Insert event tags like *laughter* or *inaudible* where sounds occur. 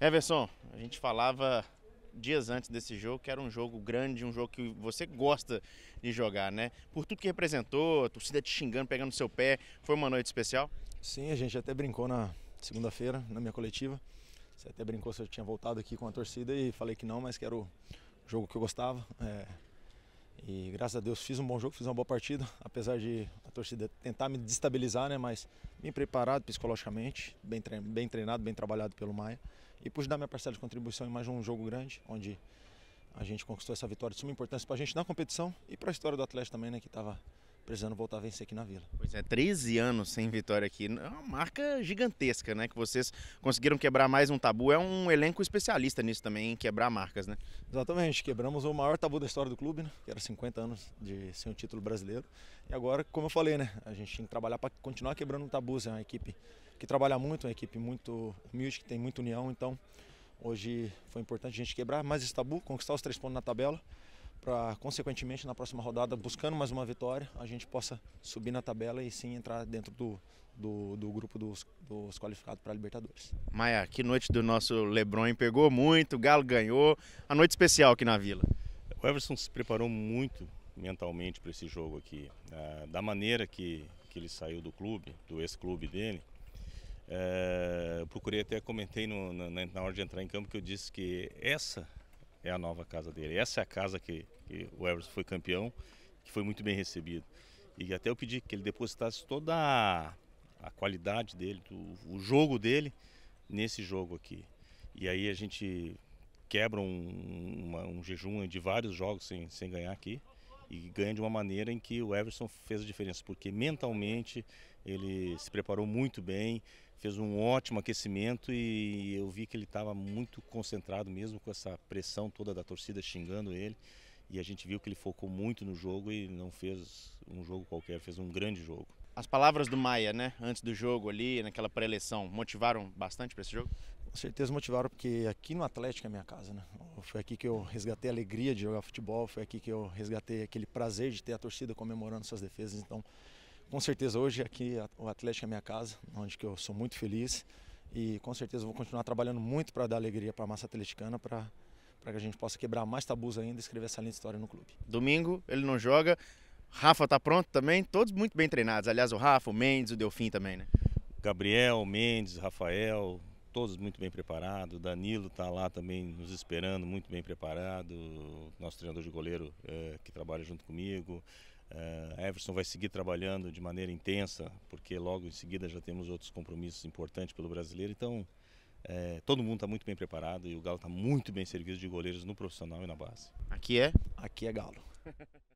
Everson, a gente falava dias antes desse jogo, que era um jogo grande, um jogo que você gosta de jogar, né? Por tudo que representou, torcida te xingando, pegando seu pé, foi uma noite especial? Sim, a gente até brincou na segunda-feira, na minha coletiva. Você até brincou se eu tinha voltado aqui com a torcida e falei que não, mas que era o jogo que eu gostava. É... E graças a Deus fiz um bom jogo, fiz uma boa partida, apesar de a torcida tentar me destabilizar, né? Mas bem preparado psicologicamente, bem treinado, bem, treinado, bem trabalhado pelo Maia e pude dar minha parcela de contribuição em mais um jogo grande, onde a gente conquistou essa vitória de suma importância para a gente na competição e para a história do Atlético também, né, que estava precisando voltar a vencer aqui na Vila. Pois é, 13 anos sem vitória aqui, é uma marca gigantesca, né, que vocês conseguiram quebrar mais um tabu, é um elenco especialista nisso também, em quebrar marcas, né? Exatamente, quebramos o maior tabu da história do clube, né, que era 50 anos de sem o título brasileiro, e agora, como eu falei, né, a gente tem que trabalhar para continuar quebrando tabus, assim, é uma equipe que trabalha muito, é uma equipe muito humilde, que tem muita união, então hoje foi importante a gente quebrar mais esse tabu, conquistar os três pontos na tabela, para consequentemente na próxima rodada, buscando mais uma vitória, a gente possa subir na tabela e sim entrar dentro do, do, do grupo dos, dos qualificados para a Libertadores. Maia, que noite do nosso Lebron, pegou muito, o Galo ganhou, a noite especial aqui na Vila. O Everson se preparou muito mentalmente para esse jogo aqui, ah, da maneira que, que ele saiu do clube, do ex-clube dele, é, procurei até comentei no, na, na, hora de entrar em campo que eu disse que essa é a nova casa dele, essa é a casa que, que o Everson foi campeão, que foi muito bem recebido. E até eu pedi que ele depositasse toda a, a qualidade dele, do, o jogo dele nesse jogo aqui. E aí a gente quebra um, uma, um jejum de vários jogos sem, sem ganhar aqui e ganha de uma maneira em que o Everson fez a diferença, porque mentalmente ele se preparou muito bem, fez um ótimo aquecimento e eu vi que ele estava muito concentrado mesmo com essa pressão toda da torcida xingando ele. E a gente viu que ele focou muito no jogo e não fez um jogo qualquer, fez um grande jogo. As palavras do Maia, né, antes do jogo ali, naquela pré-eleição, motivaram bastante para esse jogo? Com certeza motivaram, porque aqui no Atlético é minha casa, né? Foi aqui que eu resgatei a alegria de jogar futebol, foi aqui que eu resgatei aquele prazer de ter a torcida comemorando suas defesas. Então, com certeza hoje aqui o Atlético é minha casa, onde que eu sou muito feliz e com certeza vou continuar trabalhando muito para dar alegria para a massa atleticana, para para que a gente possa quebrar mais tabus ainda e escrever essa linda história no clube. Domingo ele não joga, Rafa tá pronto também, todos muito bem treinados. Aliás, o Rafa, o Mendes, o Delfim também, né? Gabriel, Mendes, Rafael, todos muito bem preparados. Danilo está lá também nos esperando, muito bem preparado. Nosso treinador de goleiro é, que trabalha junto comigo. É, Everson vai seguir trabalhando de maneira intensa, porque logo em seguida já temos outros compromissos importantes pelo brasileiro. Então, é, todo mundo está muito bem preparado e o Galo está muito bem servido de goleiros no profissional e na base. Aqui é? Aqui é Galo. *laughs*